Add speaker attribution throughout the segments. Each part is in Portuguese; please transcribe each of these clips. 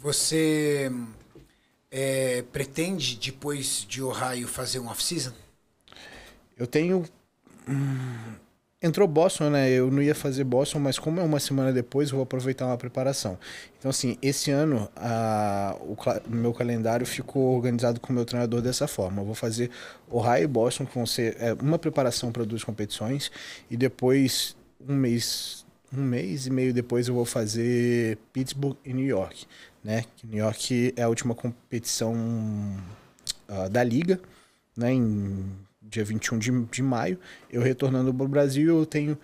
Speaker 1: Você é, pretende, depois de Ohio, fazer um off-season? Eu tenho. Hum, entrou Boston, né? Eu não ia fazer Boston, mas como é uma semana depois, eu vou aproveitar uma preparação. Então, assim, esse ano a, o meu calendário ficou organizado com o meu treinador dessa forma. Eu vou fazer Ohio e Boston, que vão ser é, uma preparação para duas competições, e depois um mês um mês e meio depois eu vou fazer Pittsburgh e New York, né? New York é a última competição uh, da liga, né? Em dia 21 de, de maio. Eu retornando para o Brasil, eu tenho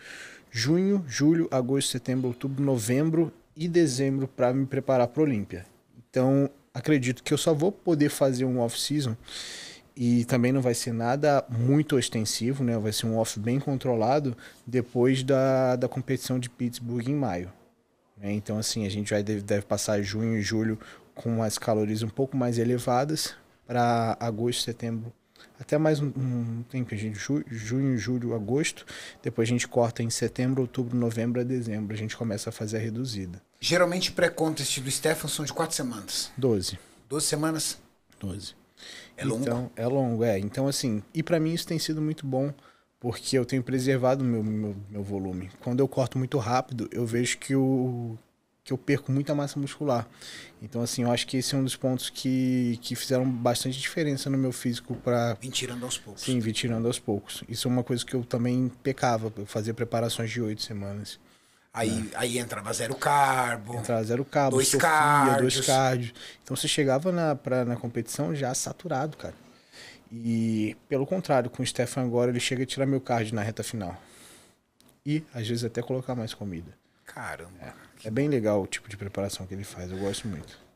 Speaker 1: junho, julho, agosto, setembro, outubro, novembro e dezembro para me preparar para a Olímpia. Então, acredito que eu só vou poder fazer um off-season e também não vai ser nada muito ostensivo, né? Vai ser um off bem controlado depois da, da competição de Pittsburgh em maio. Né? Então, assim, a gente vai, deve, deve passar junho e julho com as calorias um pouco mais elevadas para agosto, setembro, até mais um, um tempo, a gente, ju, junho, julho, agosto. Depois a gente corta em setembro, outubro, novembro a dezembro. A gente começa a fazer a reduzida. Geralmente pré-contest tipo, do Stefan são de quatro semanas. Doze. Doze semanas? Doze. É longo. Então, é longo, é. Então, assim, e para mim isso tem sido muito bom, porque eu tenho preservado meu, meu, meu volume. Quando eu corto muito rápido, eu vejo que o que eu perco muita massa muscular. Então, assim, eu acho que esse é um dos pontos que, que fizeram bastante diferença no meu físico para Vim tirando aos poucos. Sim, vim tirando aos poucos. Isso é uma coisa que eu também pecava. Eu fazia preparações de oito semanas. Aí, é. aí entrava zero carbo. Entrava zero carbo, dois cardio, dois cardio, Então você chegava na, pra, na competição já saturado, cara. E pelo contrário, com o Stefan agora, ele chega a tirar meu cardio na reta final. E às vezes até colocar mais comida. Caramba. É, é bem legal o tipo de preparação que ele faz, eu gosto muito.